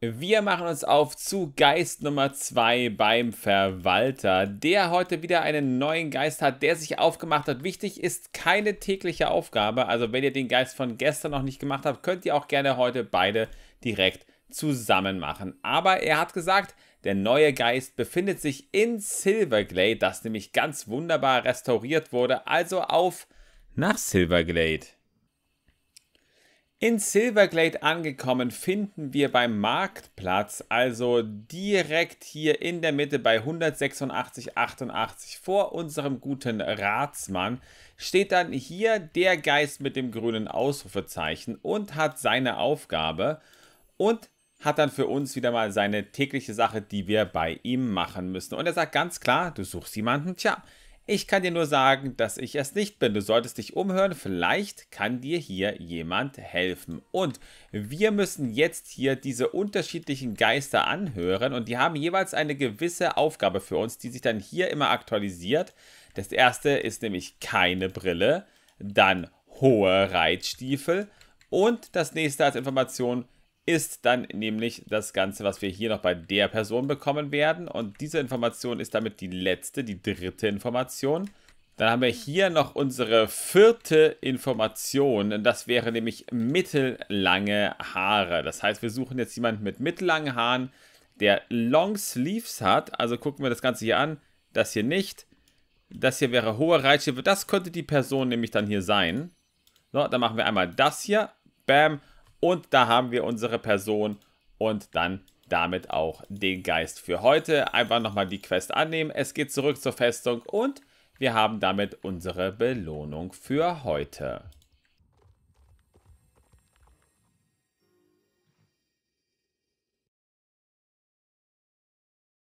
Wir machen uns auf zu Geist Nummer 2 beim Verwalter, der heute wieder einen neuen Geist hat, der sich aufgemacht hat. Wichtig ist keine tägliche Aufgabe, also wenn ihr den Geist von gestern noch nicht gemacht habt, könnt ihr auch gerne heute beide direkt zusammen machen. Aber er hat gesagt, der neue Geist befindet sich in Silverglade, das nämlich ganz wunderbar restauriert wurde, also auf nach Silverglade. In Silverglade angekommen finden wir beim Marktplatz, also direkt hier in der Mitte bei 186,88 vor unserem guten Ratsmann, steht dann hier der Geist mit dem grünen Ausrufezeichen und hat seine Aufgabe und hat dann für uns wieder mal seine tägliche Sache, die wir bei ihm machen müssen. Und er sagt ganz klar, du suchst jemanden, tja, ich kann dir nur sagen, dass ich es nicht bin. Du solltest dich umhören, vielleicht kann dir hier jemand helfen. Und wir müssen jetzt hier diese unterschiedlichen Geister anhören und die haben jeweils eine gewisse Aufgabe für uns, die sich dann hier immer aktualisiert. Das erste ist nämlich keine Brille, dann hohe Reitstiefel und das nächste als Information ist dann nämlich das Ganze, was wir hier noch bei der Person bekommen werden. Und diese Information ist damit die letzte, die dritte Information. Dann haben wir hier noch unsere vierte Information. Das wäre nämlich mittellange Haare. Das heißt, wir suchen jetzt jemanden mit mittellangen Haaren, der Long Sleeves hat. Also gucken wir das Ganze hier an. Das hier nicht. Das hier wäre hohe Reitschiffe. Das könnte die Person nämlich dann hier sein. So, dann machen wir einmal das hier. Bam und da haben wir unsere Person und dann damit auch den Geist für heute. Einfach nochmal die Quest annehmen. Es geht zurück zur Festung und wir haben damit unsere Belohnung für heute.